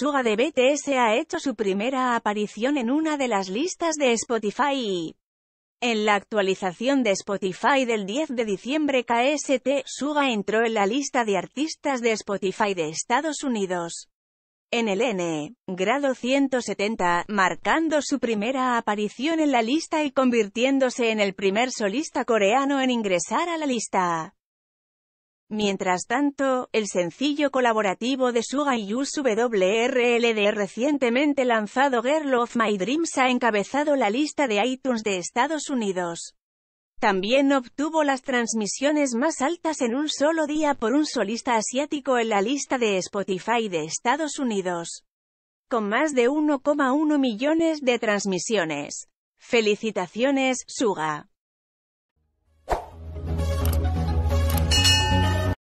Suga de BTS ha hecho su primera aparición en una de las listas de Spotify. En la actualización de Spotify del 10 de diciembre KST, Suga entró en la lista de artistas de Spotify de Estados Unidos. En el N, grado 170, marcando su primera aparición en la lista y convirtiéndose en el primer solista coreano en ingresar a la lista. Mientras tanto, el sencillo colaborativo de Suga y WRLD recientemente lanzado Girl of My Dreams ha encabezado la lista de iTunes de Estados Unidos. También obtuvo las transmisiones más altas en un solo día por un solista asiático en la lista de Spotify de Estados Unidos. Con más de 1,1 millones de transmisiones. Felicitaciones, Suga.